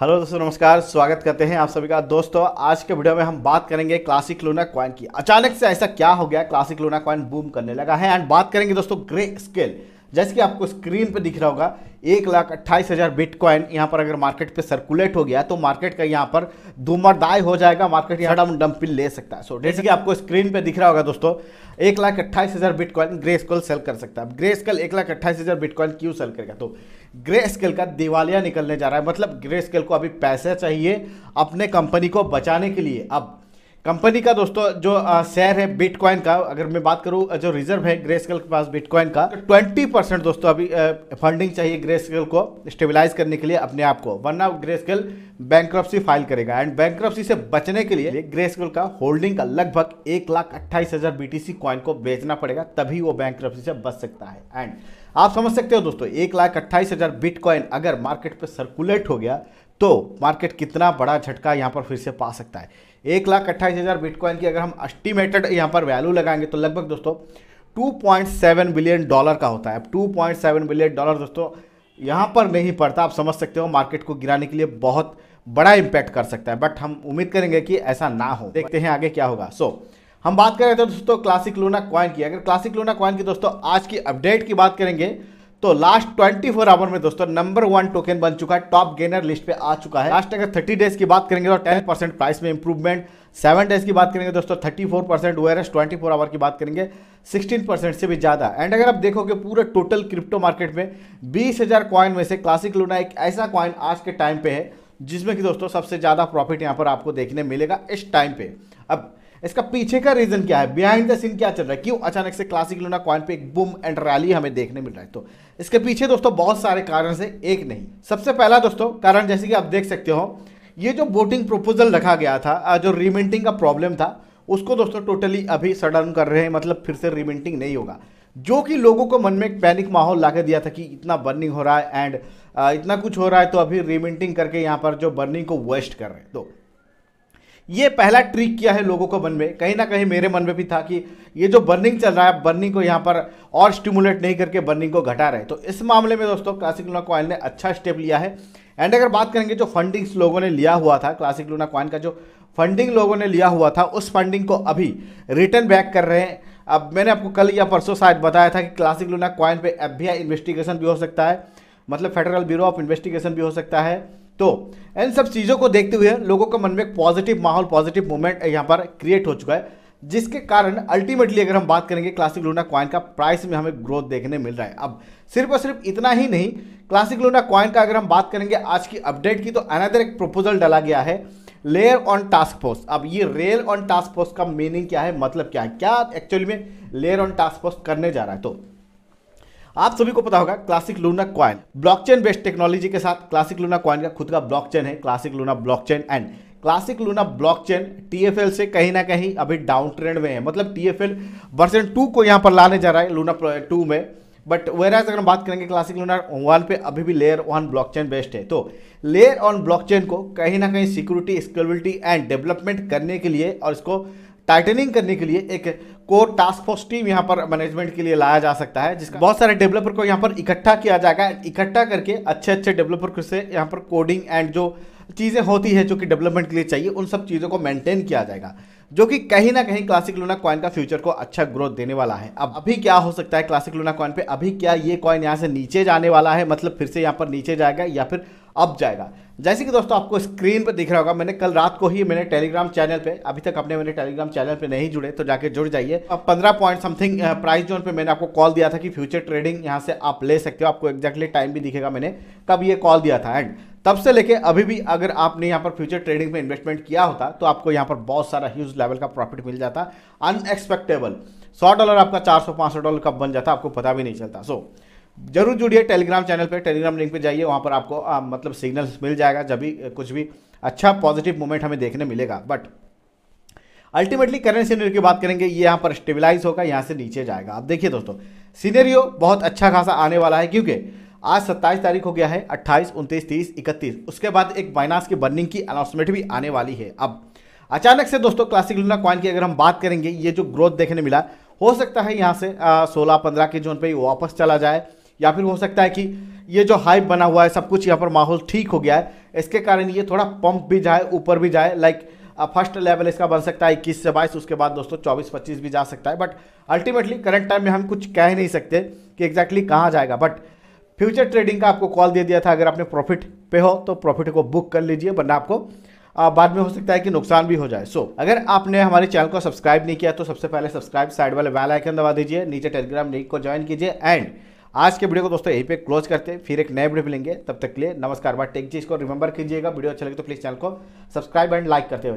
hello दोस्तों नमस्कार स्वागत करते हैं आप सभी का दोस्तों आज के वीडियो में हम बात करेंगे क्लासिक लूना कॉइन की अचानक से ऐसा क्या हो गया क्लासिक लूना कॉइन बूम करने लगा है एंड बात करेंगे दोस्तों ग्रे स्केल जैसे कि आपको स्क्रीन पर दिख रहा होगा एक लाख अट्ठाईस हज़ार बिटकॉइन यहाँ पर अगर मार्केट पे सर्कुलेट हो गया तो मार्केट का यहाँ पर धूमरदाय हो जाएगा मार्केट यहाँ डाउन डंपिल ले सकता है सो जैसे कि आपको स्क्रीन पे दिख रहा होगा दोस्तों एक लाख अट्ठाईस हज़ार बिटकॉइन ग्रे स्कल सेल कर सकता है ग्रे स्कल एक लाख अट्ठाईस हज़ार बिटकॉइन क्यों सेल करेगा तो ग्रे स्केल का दिवालिया निकलने जा रहा है मतलब ग्रे स्केल को अभी पैसे चाहिए अपने कंपनी को बचाने के लिए अब कंपनी का दोस्तों जो शेयर है बिटकॉइन का अगर मैं बात करूं जो रिजर्व है ग्रेस्केल के पास बिटकॉइन का ट्वेंटी परसेंट दोस्तों अभी फंडिंग चाहिए ग्रेस्केल को स्टेबलाइज करने के लिए अपने आप को वरना ग्रेस्केल बैंक फाइल करेगा एंड बैंक से बचने के लिए ग्रेस्केल का होल्डिंग का लगभग एक लाख अट्ठाईस हज़ार बीटीसी कॉइन को बेचना पड़ेगा तभी वो बैंक से बच सकता है एंड आप समझ सकते हो दोस्तों एक लाख अट्ठाईस हज़ार बिटकॉइन अगर मार्केट पर सर्कुलेट हो गया तो मार्केट कितना बड़ा झटका यहाँ पर फिर से पा सकता है एक लाख अट्ठाईस हज़ार बिटकॉइन की अगर हम एस्टिमेटेड यहाँ पर वैल्यू लगाएंगे तो लगभग दोस्तों 2.7 बिलियन डॉलर का होता है अब 2.7 बिलियन डॉलर दोस्तों यहाँ पर नहीं पड़ता आप समझ सकते हो मार्केट को गिराने के लिए बहुत बड़ा इम्पैक्ट कर सकता है बट हम उम्मीद करेंगे कि ऐसा ना हो देखते हैं आगे क्या होगा सो so, हम बात कर रहे थे दोस्तों क्लासिक लूना क्वाइन की अगर क्लासिक लूना क्वाइन की दोस्तों आज की अपडेट की बात करेंगे तो लास्ट ट्वेंटी फोर आवर में दोस्तों नंबर वन टोकन बन चुका है टॉप गेनर लिस्ट पे आ चुका है लास्ट अगर थर्टी डेज की बात करेंगे तो टेन परसेंट प्राइस में इंप्रूवमेंट सेवन डेज की बात करेंगे दोस्तों thirty four percent as twenty four hour की बात करेंगे सिक्सटीन परसेंट से भी ज़्यादा एंड अगर आप देखोगे पूरे टोटल क्रिप्टो मार्केट में बीस हज़ार में से क्लासिक लूना एक ऐसा कॉइन आज के टाइम पे है जिसमें कि दोस्तों सबसे ज़्यादा प्रॉफिट यहाँ पर आपको देखने मिलेगा इस टाइम पे अब इसका पीछे का रीजन क्या है बिहाइंड द सीन क्या चल रहा है क्यों अचानक से क्लासिक लूना कॉइन पे एक बूम एंड रैली हमें देखने मिल रहा है तो इसके पीछे दोस्तों बहुत सारे कारण है एक नहीं सबसे पहला दोस्तों कारण जैसे कि आप देख सकते हो ये जो बोटिंग प्रोपोजल रखा गया था जो रिमेंटिंग का प्रॉब्लम था उसको दोस्तों टोटली अभी सडन कर रहे हैं मतलब फिर से रिमेंटिंग नहीं होगा जो कि लोगों को मन में एक पैनिक माहौल ला दिया था कि इतना बर्निंग हो रहा है एंड इतना कुछ हो रहा है तो अभी रिमेंटिंग करके यहाँ पर जो बर्निंग को वेस्ट कर रहे हैं तो ये पहला ट्रिक किया है लोगों को मन में कहीं ना कहीं मेरे मन में भी था कि ये जो बर्निंग चल रहा है बर्निंग को यहाँ पर और स्टिमुलेट नहीं करके बर्निंग को घटा रहे तो इस मामले में दोस्तों क्लासिक लूना कॉइन ने अच्छा स्टेप लिया है एंड अगर बात करेंगे जो फंडिंग्स लोगों ने लिया हुआ था क्लासिक लूना कॉइन का जो फंडिंग लोगों ने लिया हुआ था उस फंडिंग को अभी रिटर्न बैक कर रहे हैं अब मैंने आपको कल या परसों शायद बताया था कि क्लासिक लूना कॉइन पर एफ इन्वेस्टिगेशन भी हो सकता है मतलब फेडरल ब्यूरो ऑफ इन्वेस्टिगेशन भी हो सकता है तो इन सब चीज़ों को देखते हुए लोगों के मन में एक पॉजिटिव माहौल पॉजिटिव मूवमेंट यहाँ पर क्रिएट हो चुका है जिसके कारण अल्टीमेटली अगर हम बात करेंगे क्लासिक लूना क्वाइन का प्राइस में हमें ग्रोथ देखने मिल रहा है अब सिर्फ और सिर्फ इतना ही नहीं क्लासिक लूना क्वाइन का अगर हम बात करेंगे आज की अपडेट की तो अनदर एक प्रपोजल डाला गया है लेयर ऑन टास्क फोर्स अब ये रेल ऑन टास्क फोर्स का मीनिंग क्या है मतलब क्या है क्या एक्चुअली में लेयर ऑन टास्क फोर्स करने जा रहा है तो आप सभी को पता होगा classic Luna coin blockchain based technology के साथ क्लासिक लूना क्वाइन का खुद का ब्लॉकचेन है classic Luna blockchain and classic Luna blockchain TFL से कहीं ना कहीं अभी डाउन ट्रेंड में है मतलब टीएफएल वर्जन टू को यहाँ पर लाने जा रहा है लूना टू में बट वेराज अगर हम बात करेंगे क्लासिक लूना वन पे अभी भी लेयर वन ब्लॉकचेन बेस्ड है तो लेयर ऑन ब्लॉकचेन को कहीं ना कहीं सिक्योरिटी स्केलेबिलिटी एंड डेवलपमेंट करने के लिए और इसको टाइटनिंग करने के लिए एक कोर टास्क फोर्स टीम यहाँ पर मैनेजमेंट के लिए लाया जा सकता है जिसका बहुत सारे डेवलपर को यहाँ पर इकट्ठा किया जाएगा इकट्ठा करके अच्छे अच्छे डेवलपर से यहाँ पर कोडिंग एंड जो चीज़ें होती है जो कि डेवलपमेंट के लिए चाहिए उन सब चीज़ों को मेंटेन किया जाएगा जो कि कहीं ना कहीं क्लासिक लूना कॉइन का फ्यूचर को अच्छा ग्रोथ देने वाला है अब अभी क्या हो सकता है क्लासिक लूना कॉइन पे अभी क्या ये कॉइन यहाँ से नीचे जाने वाला है मतलब फिर से यहाँ पर नीचे जाएगा या फिर अब जाएगा जैसे कि दोस्तों आपको स्क्रीन पर दिख रहा होगा मैंने कल रात को ही मैंने टेलीग्राम चैनल पे अभी तक अपने मैंने टेलीग्राम चैनल पे नहीं जुड़े तो जाके जुड़ जाइए अब पंद्रह पॉइंट समथिंग प्राइस जोन पे मैंने आपको कॉल दिया था कि फ्यूचर ट्रेडिंग यहाँ से आप ले सकते हो आपको एक्जैक्टली टाइम भी दिखेगा मैंने तब ये कॉल दिया था एंड तब से लेके अभी भी अगर आपने यहाँ पर फ्यूचर ट्रेडिंग में इन्वेस्टमेंट किया होता तो आपको यहाँ पर बहुत सारा ह्यूज लेवल का प्रॉफिट मिल जाता अनएक्सपेक्टेबल सौ डॉलर आपका चार सौ डॉलर कब बन जाता आपको पता भी नहीं चलता सो so, जरूर जुड़िए टेलीग्राम चैनल पे टेलीग्राम लिंक पे जाइए वहाँ पर आपको आ, मतलब सिग्नल मिल जाएगा जब भी कुछ भी अच्छा पॉजिटिव मूवमेंट हमें देखने मिलेगा बट अल्टीमेटली करेंट सीनियर की बात करेंगे ये यहाँ पर स्टेबिलाइज होगा यहाँ से नीचे जाएगा आप देखिए दोस्तों सीनेरियो बहुत अच्छा खासा आने वाला है क्योंकि आज सत्ताईस तारीख हो गया है अट्ठाईस उनतीस तीस इकतीस उसके बाद एक माइनास की बर्निंग की अनाउंसमेंट भी आने वाली है अब अचानक से दोस्तों क्लासिक लूना क्वाइन की अगर हम बात करेंगे ये जो ग्रोथ देखने मिला हो सकता है यहाँ से सोलह पंद्रह के जोन पे वापस चला जाए या फिर हो सकता है कि ये जो हाइप बना हुआ है सब कुछ यहाँ पर माहौल ठीक हो गया है इसके कारण ये थोड़ा पंप भी जाए ऊपर भी जाए लाइक फर्स्ट लेवल इसका बन सकता है इक्कीस से बाईस उसके बाद दोस्तों चौबीस पच्चीस भी जा सकता है बट अल्टीमेटली करंट टाइम में हम कुछ कह नहीं सकते कि एग्जैक्टली कहाँ जाएगा बट फ्यूचर ट्रेडिंग का आपको कॉल दे दिया था अगर आपने प्रॉफिट पे हो तो प्रॉफिट को बुक कर लीजिए वरना आपको आ, बाद में हो सकता है कि नुकसान भी हो जाए सो so, अगर आपने हमारे चैनल को सब्सक्राइब नहीं किया तो सबसे पहले सब्सक्राइब साइड वाले बेल आइकन दबा दीजिए नीचे टेलीग्राम लिंक को ज्वाइन कीजिए एंड आज के वीडियो को दोस्तों यहीं पे क्लोज करते हैं फिर एक नए वीडियो मिलेंगे तब तक के लिए नमस्कार बात टेक जी इसको रिमेंबर कीजिएगा वीडियो अच्छा लगे तो प्लीज़ चैनल को सब्सक्राइब एंड लाइक करते हुए